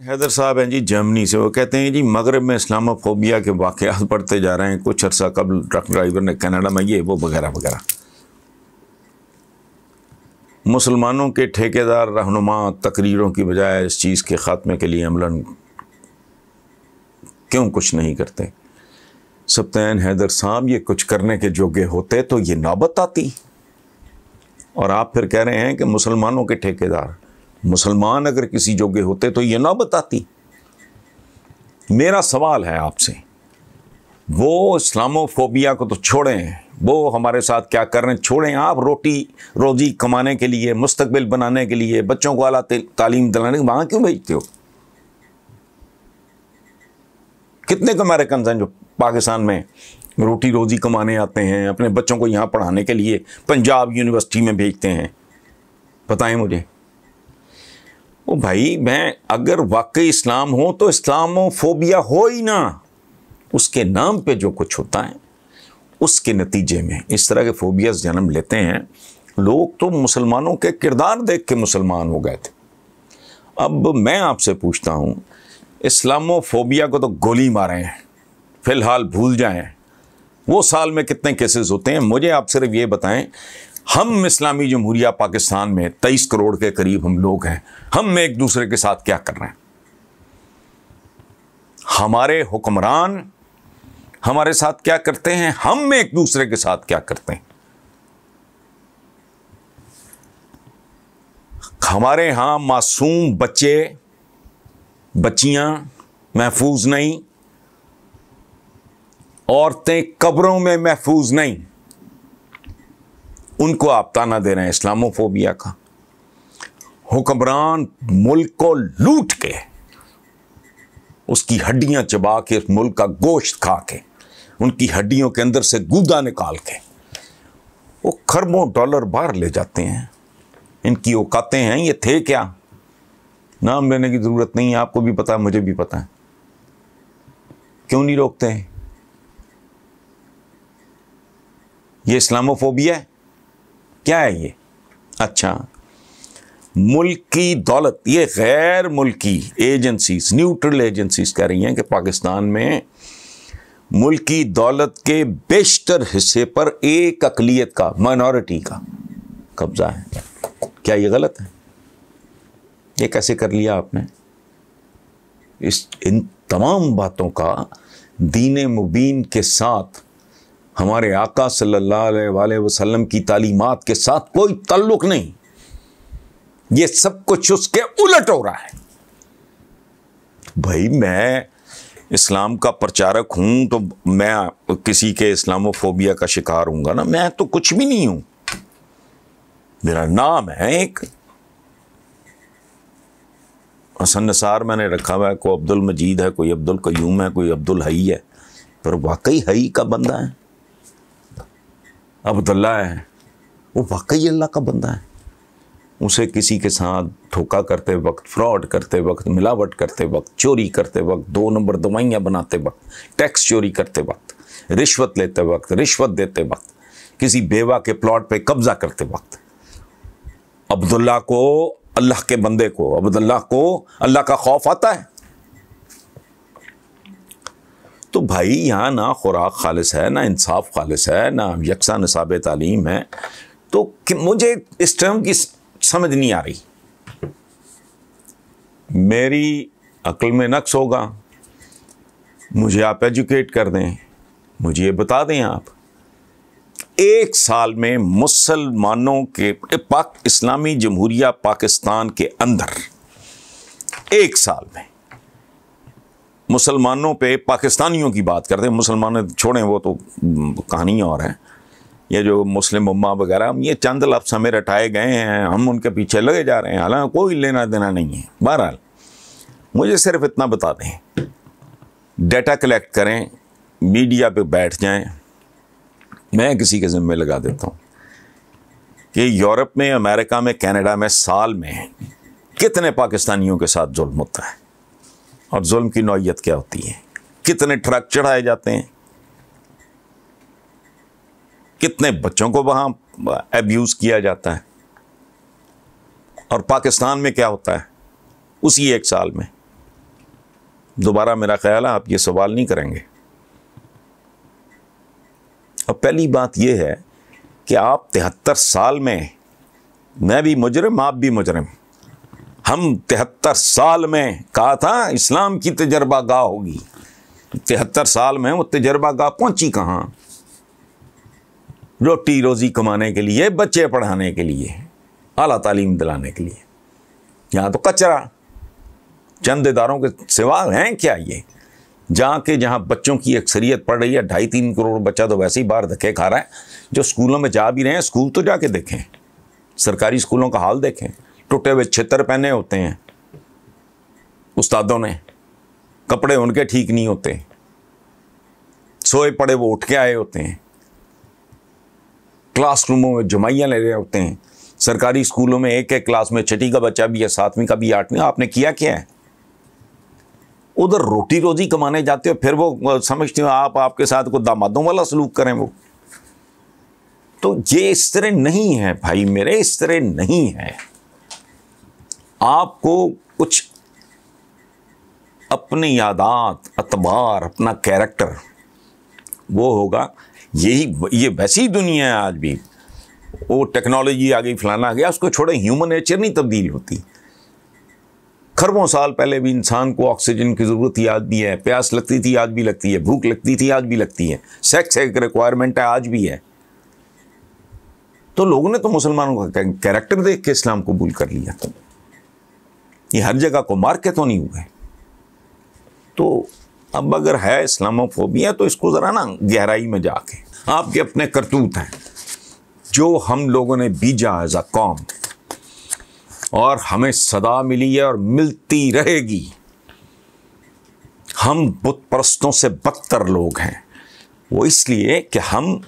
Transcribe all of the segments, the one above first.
हैदर साहब हैं जी जर्मनी से वो कहते हैं जी मगरब में इस्लामोफोबिया के वाक़ात बढ़ते जा रहे हैं कुछ अरसा कबल ट्रक ड्राइवर ने कनाडा में ये वो वगैरह वगैरह मुसलमानों के ठेकेदार रहनुमा तकरीरों की बजाय इस चीज़ के ख़ात्मे के लिए अमला क्यों कुछ नहीं करते सप्तैन हैदर साहब ये कुछ करने के जोगे होते तो ये नौबत आती और आप फिर कह रहे हैं कि मुसलमानों के ठेकेदार मुसलमान अगर किसी जोगे होते तो ये ना बताती मेरा सवाल है आपसे वो इस्लामोफोबिया को तो छोड़ें वो हमारे साथ क्या कर रहे हैं छोड़ें आप रोटी रोजी कमाने के लिए मुस्तबिल बनाने के लिए बच्चों को अला तालीम दिलाने वहाँ क्यों भेजते हो कितने अमेरिकन हैं जो पाकिस्तान में रोटी रोजी कमाने आते हैं अपने बच्चों को यहाँ पढ़ाने के लिए पंजाब यूनिवर्सिटी में भेजते हैं बताएं मुझे वो भाई मैं अगर वाकई इस्लाम हो तो इस्लामोफोबिया हो ही ना उसके नाम पे जो कुछ होता है उसके नतीजे में इस तरह के फोबियाज जन्म लेते हैं लोग तो मुसलमानों के किरदार देख के मुसलमान हो गए थे अब मैं आपसे पूछता हूँ इस्लामोफोबिया को तो गोली मारें फ़िलहाल भूल जाएं वो साल में कितने केसेस होते हैं मुझे आप सिर्फ ये बताएं हम इस्लामी जमहूरिया पाकिस्तान में तेईस करोड़ के करीब हम लोग हैं हम एक दूसरे के साथ क्या कर रहे हैं हमारे हुक्मरान हमारे साथ क्या करते हैं हम एक दूसरे के साथ क्या करते हैं हमारे यहां मासूम बच्चे बच्चियां महफूज नहीं औरतें कब्रों में महफूज नहीं उनको आप ताना दे रहे हैं इस्लामोफोबिया का हुक्मरान मुल्क को लूट के उसकी हड्डियां चबा के उस मुल्क का गोश्त खा के उनकी हड्डियों के अंदर से गूदा निकाल के वो खरबों डॉलर बाहर ले जाते हैं इनकी औकाते हैं ये थे क्या नाम लेने की ज़रूरत नहीं है आपको भी पता है मुझे भी पता है क्यों नहीं रोकते हैं ये इस्लामोफोबिया है क्या है ये अच्छा मुल्की दौलत ये गैर मुल्की एजेंसीज न्यूट्रल एजेंसीज कह रही हैं कि पाकिस्तान में मुल्की दौलत के बेशतर हिस्से पर एक अकलीत का माइनॉरिटी का कब्जा है क्या ये गलत है ये कैसे कर लिया आपने इस इन तमाम बातों का दीन मुबीन के साथ हमारे आका सल्ला वसलम की तालीमत के साथ कोई ताल्लुक नहीं ये सब कुछ उसके उलट हो रहा है भाई मैं इस्लाम का प्रचारक हूं तो मैं किसी के इस्लामोफोबिया का शिकार हूंगा ना मैं तो कुछ भी नहीं हूं मेरा नाम है एक हसन नसार मैंने रखा हुआ है कोई अब्दुल मजीद है कोई अब्दुल कयूम है कोई अब्दुल हई है पर वाकई हई का बंदा है अब्दुल्ला है वो वाकई अल्लाह का बंदा है उसे किसी के साथ धोखा करते वक्त फ्रॉड करते वक्त मिलावट करते वक्त चोरी करते वक्त दो नंबर दवाइयाँ बनाते वक्त टैक्स चोरी करते वक्त रिश्वत लेते वक्त रिश्वत देते वक्त किसी बेवा के प्लॉट पे कब्जा करते वक्त अब्दुल्ला को अल्लाह के बंदे को अब्दुल्ला को अल्लाह का खौफ आता है तो भाई यहाँ ना खुराक खालिस है ना इंसाफ खालिस है ना यकसा नसाब तालीम है तो मुझे इस टर्म की समझ नहीं आ रही मेरी अक्ल में नक्स होगा मुझे आप एजुकेट कर दें मुझे ये बता दें आप एक साल में मुसलमानों के पाक इस्लामी जमहूरिया पाकिस्तान के अंदर एक साल में मुसलमानों पे पाकिस्तानियों की बात करते हैं मुसलमान छोड़ें वो तो हम्म, कहानी और है ये जो मुस्लिम उम्मा वगैरह हम ये चंद लफ्स हमें रटाए गए हैं हम उनके पीछे लगे जा रहे हैं हालांकि कोई लेना देना नहीं है बहरहाल मुझे सिर्फ इतना बता दें डेटा कलेक्ट करें मीडिया पे बैठ जाएं मैं किसी के ज़िम्मे लगा देता हूँ कि यूरोप में अमेरिका में कनाडा में साल में कितने पाकिस्तानियों के साथ जुल्म होता है और जुल्म की नौीयत क्या होती है कितने ट्रक चढ़ाए जाते हैं कितने बच्चों को वहां एब्यूज़ किया जाता है और पाकिस्तान में क्या होता है उसी एक साल में दोबारा मेरा ख्याल है आप ये सवाल नहीं करेंगे और पहली बात यह है कि आप तिहत्तर साल में मैं भी मुजरम आप भी मुजरम हम तिहत्तर साल में कहा था इस्लाम की तजर्बा गाह होगी तिहत्तर साल में वो तजर्बा गाह पहुंची कहाँ रोटी रोज़ी कमाने के लिए बच्चे पढ़ाने के लिए अला तालीम दिलाने के लिए यहाँ तो कचरा चंद इदारों के सिवा हैं क्या ये जहाँ के जहाँ बच्चों की अक्सरियत पड़ रही है ढाई तीन करोड़ बच्चा तो वैसे ही बाहर धक्के खा रहा है जो स्कूलों में जा भी रहे हैं स्कूल तो जाके देखें सरकारी स्कूलों का हाल देखें टूटे हुए छितर पहने होते हैं उस्तादों ने कपड़े उनके ठीक नहीं होते सोए पड़े वो उठ के आए होते हैं क्लासरूमों में जमाइयाँ ले रहे होते हैं सरकारी स्कूलों में एक एक क्लास में छठी का बच्चा भी है सातवीं का भी आठवीं आपने किया क्या है उधर रोटी रोजी कमाने जाते हो फिर वो समझते हो आप आपके साथ को दामादों वाला सलूक करें वो तो ये इस तरह नहीं है भाई मेरे इस तरह नहीं है आपको कुछ अपनी यादात अतबार अपना कैरेक्टर वो होगा यही ये वैसी दुनिया है आज भी वो टेक्नोलॉजी आ गई फलाना आ गया उसको छोड़े ह्यूमन नेचर नहीं तब्दील होती खरबों साल पहले भी इंसान को ऑक्सीजन की ज़रूरत ही आज भी है प्यास लगती थी आज भी लगती है भूख लगती थी आज भी लगती है सेक्स एक रिक्वायरमेंट है आज भी है तो लोगों ने तो मुसलमानों का कैरेक्टर देख के इस्लाम कबूल कर लिया ये हर जगह को मार के तो नहीं हुए तो अब अगर है इस्लामोफोबिया तो इसको ज़रा ना गहराई में जाके आपके अपने करतूत हैं जो हम लोगों ने बीजा एज अ कॉम और हमें सदा मिली है और मिलती रहेगी हम बुत परस्तों से बदतर लोग हैं वो इसलिए कि हम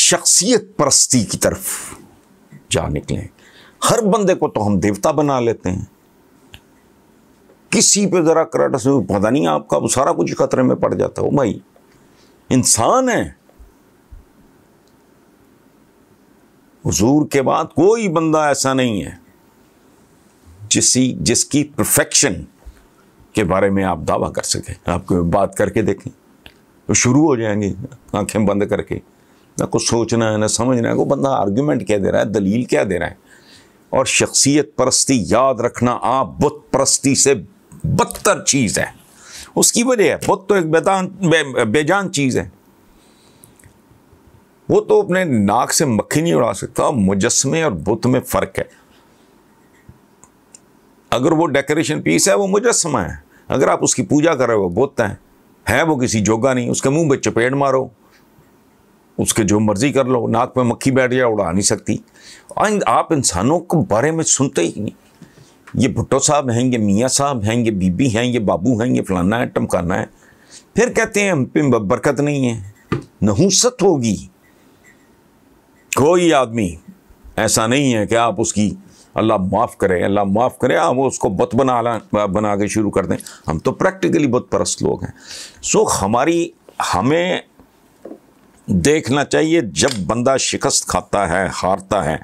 शख्सियत परस्ती की तरफ जा निकलें हर बंदे को तो हम देवता बना लेते हैं किसी पे ज़रा कराटा से पता नहीं आपका वो सारा कुछ खतरे में पड़ जाता हो भाई इंसान है हजूर के बाद कोई बंदा ऐसा नहीं है जिसी जिसकी परफेक्शन के बारे में आप दावा कर सके आप बात करके देखें तो शुरू हो जाएंगे आंखें बंद करके ना कुछ सोचना है ना समझना है वो बंदा आर्ग्यूमेंट क्या दे रहा है दलील क्या दे रहा है और शख्सियत परस्ती याद रखना आप बुत परस्ती से बदतर चीज़ है उसकी वजह है बुद्ध तो एक बेदान बे, बेजान चीज़ है वो तो अपने नाक से मक्खी नहीं उड़ा सकता मुजस्मे और बुत में फ़र्क है अगर वो डेकोरेशन पीस है वो मुजस्मा है अगर आप उसकी पूजा कर रहे हो बुत हैं है वो किसी जोगा नहीं उसके मुंह पे चपेट मारो उसके जो मर्जी कर लो नाक में मक्खी बैठ जाए उड़ा नहीं सकती आप इंसानों के बारे में सुनते ही नहीं ये भुट्टो साहब हैं ये मियाँ साहब हैं ये बीबी हैं ये बाबू हैं ये फलाना है टमकाना है फिर कहते हैं हम पे बरकत नहीं है नहूसत होगी कोई आदमी ऐसा नहीं है कि आप उसकी अल्लाह माफ़ करे अल्लाह माफ़ करे आप उसको बत बना बना के शुरू कर दें हम तो प्रैक्टिकली बहुत परस्त लोग हैं सो हमारी हमें देखना चाहिए जब बंदा शिकस्त खाता है हारता है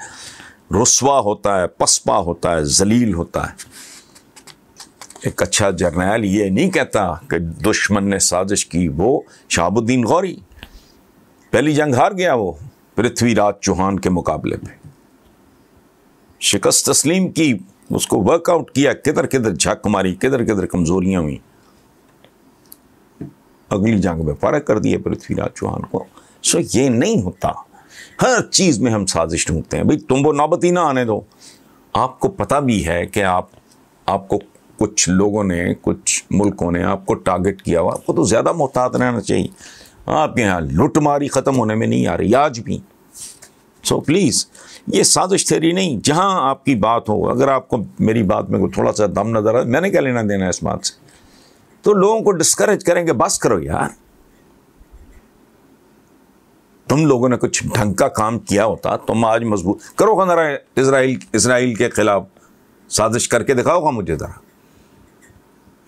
रसवा होता है पसपा होता है जलील होता है एक अच्छा जर्नैल ये नहीं कहता कि दुश्मन ने साजिश की वो शहाबुद्दीन गौरी पहली जंग हार गया वो पृथ्वीराज चौहान के मुकाबले में शिकस्त तस्लीम की उसको वर्कआउट किया किधर किधर झक मारी किधर किधर कमजोरियां हुई अगली जंग में फर्क कर दिया पृथ्वीराज चौहान को सो ये नहीं होता हर चीज़ में हम साजिश ढूंढते हैं भाई तुम वो नौबत ही ना आने दो आपको पता भी है कि आप आपको कुछ लोगों ने कुछ मुल्कों ने आपको टारगेट किया हुआ आपको तो ज़्यादा मोहतात रहना चाहिए आपके यहाँ लुटमारी ख़त्म होने में नहीं आ रही आज भी सो so, प्लीज़ ये साजिश थेरी नहीं जहाँ आपकी बात हो अगर आपको मेरी बात में कोई थोड़ा सा दम नज़र आए मैंने क्या लेना देना है इस बात से तो लोगों को डिस्करेज करेंगे बस करो यार तुम लोगों ने कुछ ढंग का काम किया होता तुम आज मजबूत करो जरा इसराइल इसराइल के खिलाफ साजिश करके दिखाओगा मुझे ज़रा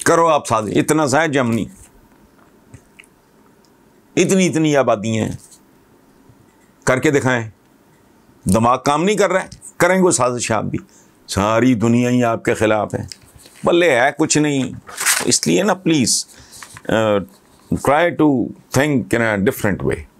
करो आप साजिश इतना सा है जमनी इतनी इतनी आबादी हैं करके दिखाएं दिमाग काम नहीं कर रहा है करेंगे साजिश आप भी सारी दुनिया ही आपके ख़िलाफ़ है बल्ले है कुछ नहीं इसलिए ना please try to think in a different way